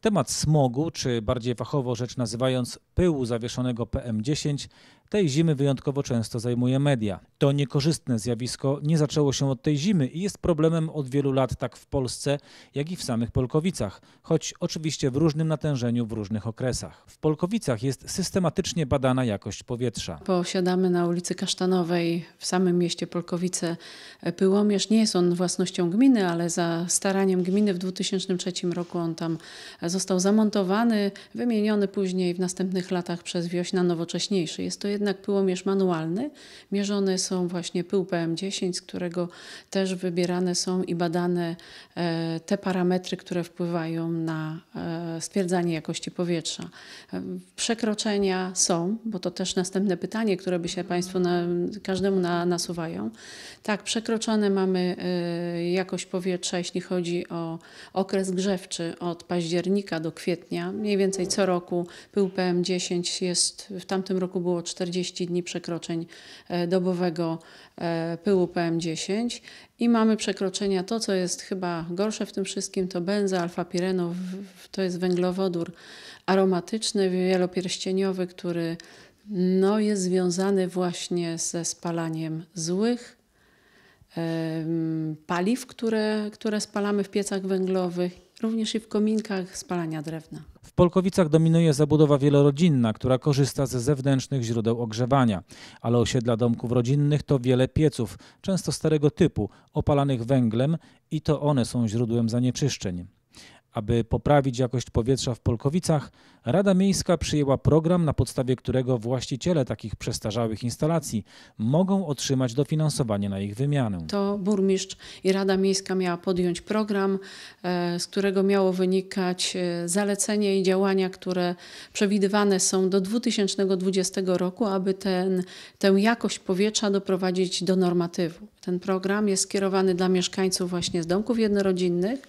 Temat smogu, czy bardziej fachowo rzecz nazywając pyłu zawieszonego PM10, tej zimy wyjątkowo często zajmuje media. To niekorzystne zjawisko nie zaczęło się od tej zimy i jest problemem od wielu lat tak w Polsce, jak i w samych Polkowicach, choć oczywiście w różnym natężeniu w różnych okresach. W Polkowicach jest systematycznie badana jakość powietrza. Posiadamy na ulicy Kasztanowej w samym mieście Polkowice e, pyłomierz. Nie jest on własnością gminy, ale za staraniem gminy w 2003 roku on tam e, został zamontowany, wymieniony później w następnych latach przez wioś na nowocześniejszy. Jest to jednak pyłomierz manualny. Mierzone są właśnie pył PM10, z którego też wybierane są i badane e, te parametry, które wpływają na e, stwierdzanie jakości powietrza. E, przekroczenia są, bo to też następne pytanie, które by się Państwu na, każdemu na, nasuwają. Tak, przekroczone mamy jakość powietrza, jeśli chodzi o okres grzewczy od października do kwietnia. Mniej więcej co roku pył PM10 jest, w tamtym roku było 40 40 dni przekroczeń e, dobowego e, pyłu PM10 i mamy przekroczenia. To, co jest chyba gorsze w tym wszystkim, to benza, alfa-pireno, to jest węglowodór aromatyczny, wielopierścieniowy, który no, jest związany właśnie ze spalaniem złych paliw, które, które spalamy w piecach węglowych, również i w kominkach spalania drewna. W Polkowicach dominuje zabudowa wielorodzinna, która korzysta ze zewnętrznych źródeł ogrzewania, ale osiedla domków rodzinnych to wiele pieców, często starego typu, opalanych węglem i to one są źródłem zanieczyszczeń. Aby poprawić jakość powietrza w Polkowicach, Rada Miejska przyjęła program, na podstawie którego właściciele takich przestarzałych instalacji mogą otrzymać dofinansowanie na ich wymianę. To burmistrz i Rada Miejska miała podjąć program, e, z którego miało wynikać e, zalecenie i działania, które przewidywane są do 2020 roku, aby ten, tę jakość powietrza doprowadzić do normatywu. Ten program jest skierowany dla mieszkańców właśnie z domków jednorodzinnych.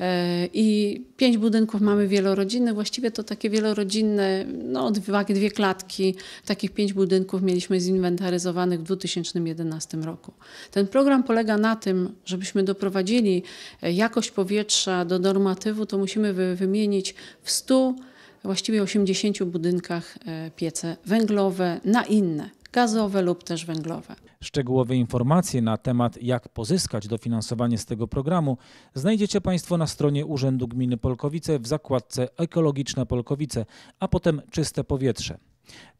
E, I pięć budynków mamy wielorodzinnych, właściwie to takie wielorodzinne, no dwie, dwie klatki, takich pięć budynków mieliśmy zinwentaryzowanych w 2011 roku. Ten program polega na tym, żebyśmy doprowadzili e, jakość powietrza do normatywu, to musimy wy, wymienić w 100 właściwie 80 budynkach e, piece węglowe na inne, gazowe lub też węglowe. Szczegółowe informacje na temat, jak pozyskać dofinansowanie z tego programu, znajdziecie Państwo na stronie Urzędu Gminy Polkowice w zakładce Ekologiczne Polkowice, a potem Czyste Powietrze.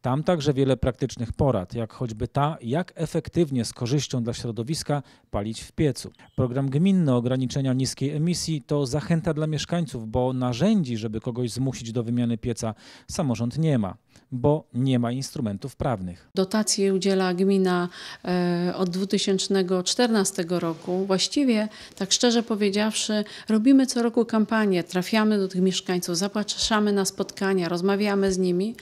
Tam także wiele praktycznych porad, jak choćby ta, jak efektywnie z korzyścią dla środowiska palić w piecu. Program gminny ograniczenia niskiej emisji to zachęta dla mieszkańców, bo narzędzi, żeby kogoś zmusić do wymiany pieca, samorząd nie ma, bo nie ma instrumentów prawnych. Dotacje udziela gmina e, od 2014 roku. Właściwie, tak szczerze powiedziawszy, robimy co roku kampanię, trafiamy do tych mieszkańców, zapraszamy na spotkania, rozmawiamy z nimi.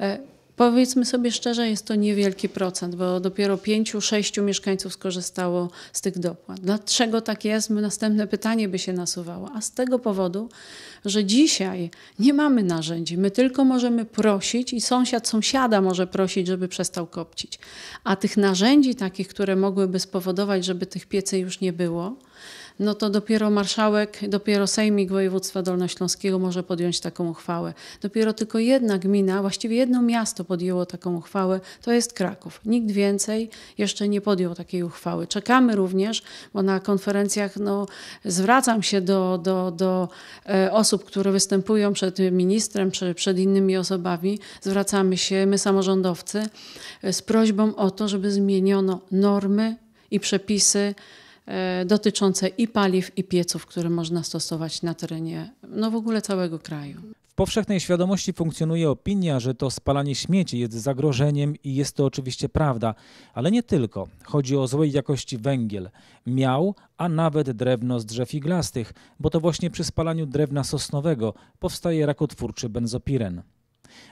E, powiedzmy sobie szczerze, jest to niewielki procent, bo dopiero pięciu, sześciu mieszkańców skorzystało z tych dopłat. Dlaczego tak jest? Następne pytanie by się nasuwało. A z tego powodu, że dzisiaj nie mamy narzędzi. My tylko możemy prosić i sąsiad sąsiada może prosić, żeby przestał kopcić. A tych narzędzi takich, które mogłyby spowodować, żeby tych piecy już nie było, no to dopiero marszałek, dopiero Sejmik Województwa Dolnośląskiego może podjąć taką uchwałę. Dopiero tylko jedna gmina, właściwie jedno miasto podjęło taką uchwałę, to jest Kraków. Nikt więcej jeszcze nie podjął takiej uchwały. Czekamy również, bo na konferencjach no, zwracam się do, do, do e, osób, które występują przed ministrem czy przed innymi osobami, zwracamy się, my samorządowcy, e, z prośbą o to, żeby zmieniono normy i przepisy E, dotyczące i paliw, i pieców, które można stosować na terenie no w ogóle całego kraju. W powszechnej świadomości funkcjonuje opinia, że to spalanie śmieci jest zagrożeniem i jest to oczywiście prawda, ale nie tylko. Chodzi o złej jakości węgiel, miał, a nawet drewno z drzew iglastych, bo to właśnie przy spalaniu drewna sosnowego powstaje rakotwórczy benzopiren.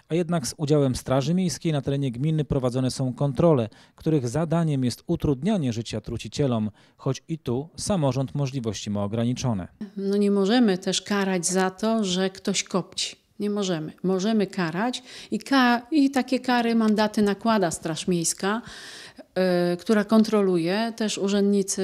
A jednak z udziałem Straży Miejskiej na terenie gminy prowadzone są kontrole, których zadaniem jest utrudnianie życia trucicielom, choć i tu samorząd możliwości ma ograniczone. No nie możemy też karać za to, że ktoś kopci. Nie możemy. Możemy karać i, ka i takie kary, mandaty nakłada Straż Miejska Y, która kontroluje, też urzędnicy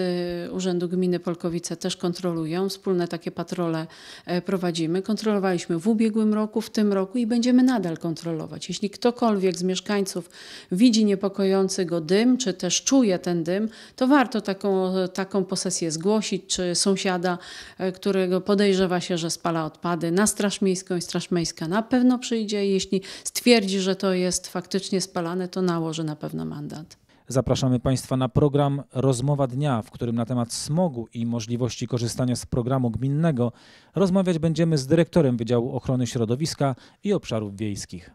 Urzędu Gminy Polkowice też kontrolują, wspólne takie patrole e, prowadzimy. Kontrolowaliśmy w ubiegłym roku, w tym roku i będziemy nadal kontrolować. Jeśli ktokolwiek z mieszkańców widzi niepokojący go dym, czy też czuje ten dym, to warto taką, taką posesję zgłosić, czy sąsiada, e, którego podejrzewa się, że spala odpady, na Straż Miejską i Straż Miejska na pewno przyjdzie. Jeśli stwierdzi, że to jest faktycznie spalane, to nałoży na pewno mandat. Zapraszamy Państwa na program Rozmowa Dnia, w którym na temat smogu i możliwości korzystania z programu gminnego rozmawiać będziemy z dyrektorem Wydziału Ochrony Środowiska i Obszarów Wiejskich.